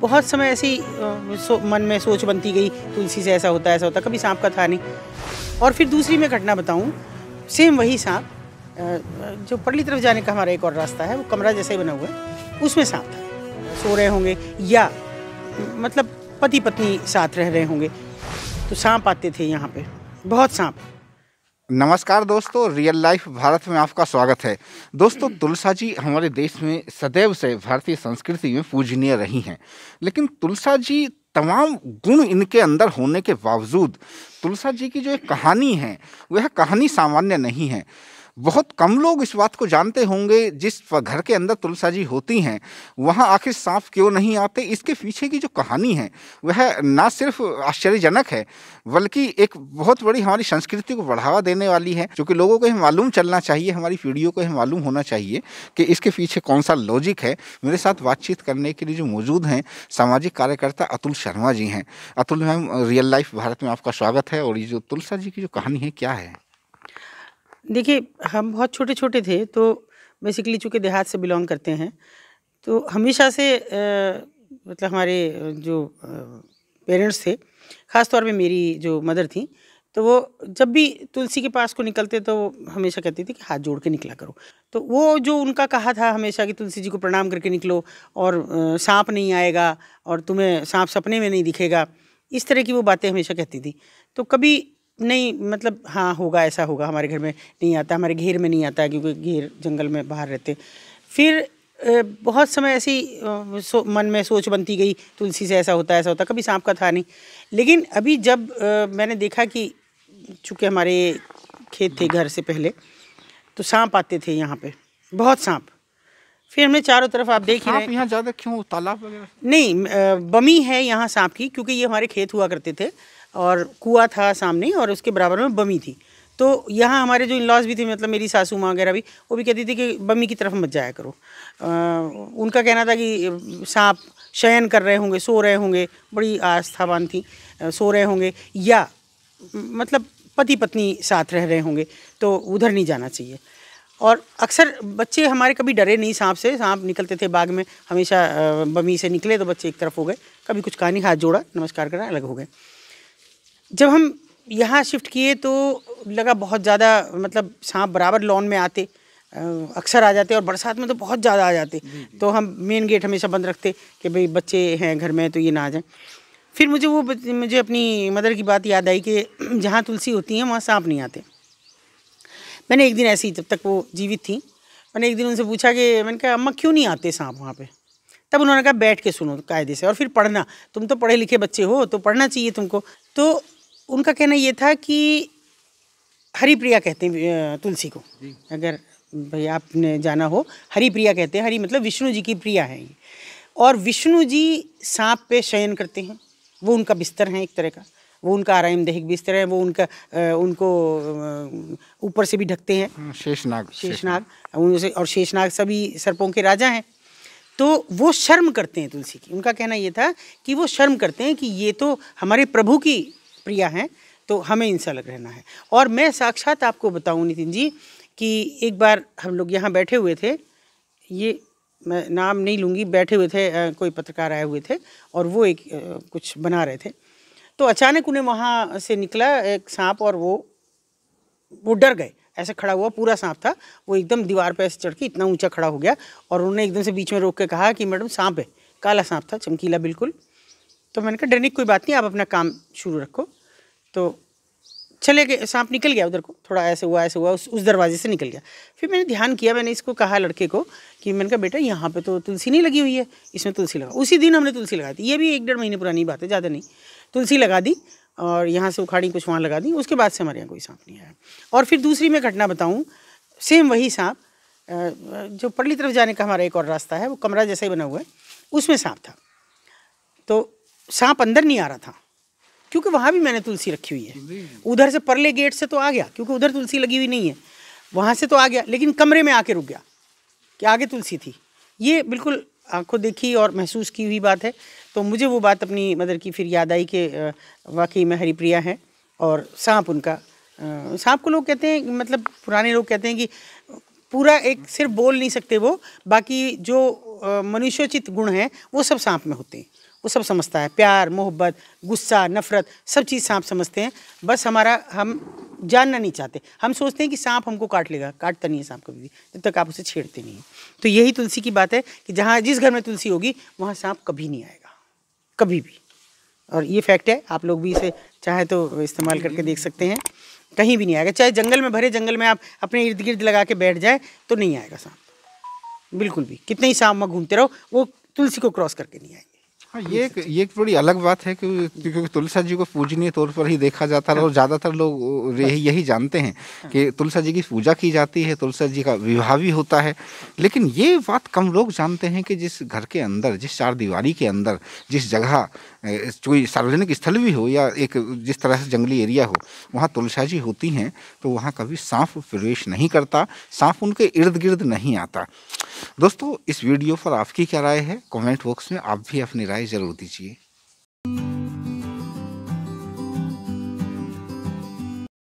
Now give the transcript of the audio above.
बहुत समय ऐसी मन में सोच बनती गई तुलसी तो से ऐसा होता है ऐसा होता कभी सांप का था नहीं और फिर दूसरी मैं घटना बताऊँ सेम वही सांप जो पड़ली तरफ जाने का हमारा एक और रास्ता है वो कमरा जैसे ही बना हुआ है उसमें सांप था सो रहे होंगे या मतलब पति पत्नी साथ रह रहे होंगे तो सांप आते थे यहाँ पे बहुत सांप नमस्कार दोस्तों रियल लाइफ भारत में आपका स्वागत है दोस्तों तुलसा जी हमारे देश में सदैव से भारतीय संस्कृति में पूजनीय रही हैं लेकिन तुलसा जी तमाम गुण इनके अंदर होने के बावजूद तुलसा जी की जो एक कहानी है वह कहानी सामान्य नहीं है बहुत कम लोग इस बात को जानते होंगे जिस घर के अंदर तुलसा जी होती हैं वहाँ आखिर सांप क्यों नहीं आते इसके पीछे की जो कहानी है वह ना सिर्फ आश्चर्यजनक है बल्कि एक बहुत बड़ी हमारी संस्कृति को बढ़ावा देने वाली है क्योंकि लोगों को यह मालूम चलना चाहिए हमारी पीढ़ियों को यह मालूम होना चाहिए कि इसके पीछे कौन सा लॉजिक है मेरे साथ बातचीत करने के लिए जो मौजूद हैं सामाजिक कार्यकर्ता अतुल शर्मा जी हैं Atul ma'am real life Bharat में आपका स्वागत है और ये जो तुलसा जी की जो कहानी है क्या है देखिए हम बहुत छोटे छोटे थे तो बेसिकली चूँकि देहात से बिलोंग करते हैं तो हमेशा से मतलब हमारे जो पेरेंट्स थे ख़ास तौर पे मेरी जो मदर थी तो वो जब भी तुलसी के पास को निकलते तो हमेशा कहती थी कि हाथ जोड़ के निकला करो तो वो जो उनका कहा था हमेशा कि तुलसी जी को प्रणाम करके निकलो और सांप नहीं आएगा और तुम्हें सांप सपने में नहीं दिखेगा इस तरह की वो बातें हमेशा कहती थी तो कभी नहीं मतलब हाँ होगा ऐसा होगा हमारे घर में नहीं आता हमारे घेर में नहीं आता क्योंकि घेर जंगल में बाहर रहते फिर बहुत समय ऐसी मन में सोच बनती गई तुलसी से ऐसा होता ऐसा होता कभी सांप का था नहीं लेकिन अभी जब मैंने देखा कि चूँकि हमारे खेत थे घर से पहले तो सांप आते थे यहाँ पे बहुत सांप फिर हमने चारों तरफ आप देख ही यहाँ ज़्यादा क्यों तालाब वगैरह नहीं बमी है यहाँ सांप की क्योंकि ये हमारे खेत हुआ करते थे और कुआ था सामने और उसके बराबर में बमी थी तो यहाँ हमारे जो इन लॉज भी थे मतलब मेरी सासू माँ वगैरह भी वो भी कहती थी कि बमी की तरफ मत जाया करो आ, उनका कहना था कि सांप शयन कर रहे होंगे सो रहे होंगे बड़ी आस्थावान थी सो रहे होंगे या मतलब पति पत्नी साथ रह रहे होंगे तो उधर नहीं जाना चाहिए और अक्सर बच्चे हमारे कभी डरे नहीं सांप से सांप निकलते थे बाग में हमेशा बमी से निकले तो बच्चे एक तरफ हो गए कभी कुछ कहानी हाथ जोड़ा नमस्कार करा अलग हो गए जब हम यहाँ शिफ्ट किए तो लगा बहुत ज़्यादा मतलब सांप बराबर लॉन में आते अक्सर आ जाते और बरसात में तो बहुत ज़्यादा आ जाते तो हम मेन गेट हमेशा बंद रखते कि भाई बच्चे हैं घर में तो ये ना आ जाए फिर मुझे वो मुझे अपनी मदर की बात याद आई कि जहाँ तुलसी होती है वहाँ सांप नहीं आते मैंने एक दिन ऐसी जब तक वो जीवित थी मैंने एक दिन उनसे पूछा कि मैंने कहा अम्मा क्यों नहीं आते सांप वहाँ पे तब उन्होंने कहा बैठ के सुनो कायदे से और फिर पढ़ना तुम तो पढ़े लिखे बच्चे हो तो पढ़ना चाहिए तुमको तो उनका कहना ये था कि प्रिया कहते हैं तुलसी को अगर भाई आपने जाना हो हरिप्रिया कहते हैं हरी मतलब विष्णु जी की प्रिया है और विष्णु जी सांप पे शयन करते हैं वो उनका बिस्तर है एक तरह का वो उनका आरामदेहिक बिस्तर है वो उनका उनको ऊपर से भी ढकते हैं हाँ, शेषनाग शेषनाग उनसे और शेषनाग सभी सर्पों के राजा हैं तो वो शर्म करते हैं तुलसी की उनका कहना ये था कि वो शर्म करते हैं कि ये तो हमारे प्रभु की प्रिय हैं तो हमें इनसे अलग रहना है और मैं साक्षात आपको बताऊँ नितिन जी कि एक बार हम लोग यहाँ बैठे हुए थे ये मैं नाम नहीं लूँगी बैठे हुए थे आ, कोई पत्रकार आए हुए थे और वो एक आ, कुछ बना रहे थे तो अचानक उन्हें वहाँ से निकला एक सांप और वो वो डर गए ऐसे खड़ा हुआ पूरा सांप था वो एकदम दीवार पर ऐसे चढ़ के इतना ऊंचा खड़ा हो गया और उन्होंने एकदम से बीच में रोक के कहा कि मैडम सांप है काला सांप था चमकीला बिल्कुल तो मैंने कहा डरने की कोई बात नहीं आप अपना काम शुरू रखो तो चले गए सांप निकल गया उधर को थोड़ा ऐसे हुआ ऐसे हुआ उस उस दरवाजे से निकल गया फिर मैंने ध्यान किया मैंने इसको कहा लड़के को कि मैंने कहा बेटा यहाँ पे तो तुलसी नहीं लगी हुई है इसमें तुलसी लगा उसी दिन हमने तुलसी लगा दी ये भी एक डेढ़ महीने पुरानी बात है ज़्यादा नहीं तुलसी लगा दी और यहाँ से उखाड़ी कुछ वहाँ लगा दी उसके बाद से हमारे यहाँ कोई सांप नहीं आया और फिर दूसरी मैं घटना बताऊँ सेम वही सांप जो परली तरफ जाने का हमारा एक और रास्ता है वो कमरा जैसा ही बना हुआ है उसमें सांप था तो सांप अंदर नहीं आ रहा था क्योंकि वहाँ भी मैंने तुलसी रखी हुई है उधर से परले गेट से तो आ गया क्योंकि उधर तुलसी लगी हुई नहीं है वहाँ से तो आ गया लेकिन कमरे में आके रुक गया कि आगे तुलसी थी ये बिल्कुल आंखों देखी और महसूस की हुई बात है तो मुझे वो बात अपनी मदर की फिर याद आई कि वाकई में हरिप्रिया हैं और सांप उनका सांप को लोग कहते हैं मतलब पुराने लोग कहते हैं कि पूरा एक सिर्फ बोल नहीं सकते वो बाकी जो मनुष्योचित गुण हैं वो सब सांप में होते हैं वो सब समझता है प्यार मोहब्बत गुस्सा नफ़रत सब चीज़ सांप समझते हैं बस हमारा हम जानना नहीं चाहते हम सोचते हैं कि सांप हमको काट लेगा काटता नहीं है सांप कभी भी जब तक आप उसे छेड़ते नहीं हैं तो यही तुलसी की बात है कि जहाँ जिस घर में तुलसी होगी वहाँ सांप कभी नहीं आएगा कभी भी और ये फैक्ट है आप लोग भी इसे चाहे तो इस्तेमाल करके देख सकते हैं कहीं भी नहीं आएगा चाहे जंगल में भरे जंगल में आप अपने इर्द गिर्द लगा के बैठ जाए तो नहीं आएगा सांप बिल्कुल भी कितने ही सांप में घूमते रहो वो तुलसी को क्रॉस करके नहीं आएंगे हाँ ये एक ये एक बड़ी अलग बात है कि क्योंकि तुलसा जी को पूजनीय तौर पर ही देखा जाता है और ज़्यादातर लोग यही यही जानते हैं कि तुलसा जी की पूजा की जाती है तुलसा जी का विवाह भी होता है लेकिन ये बात कम लोग जानते हैं कि जिस घर के अंदर जिस चार दीवारी के अंदर जिस जगह कोई सार्वजनिक स्थल भी हो या एक जिस तरह से जंगली एरिया हो वहाँ तुलसा जी होती हैं तो वहाँ कभी सांप प्रवेश नहीं करता सांप उनके इर्द गिर्द नहीं आता दोस्तों इस वीडियो पर आपकी क्या राय है कमेंट बॉक्स में आप भी अपनी राय ज़रूर दीजिए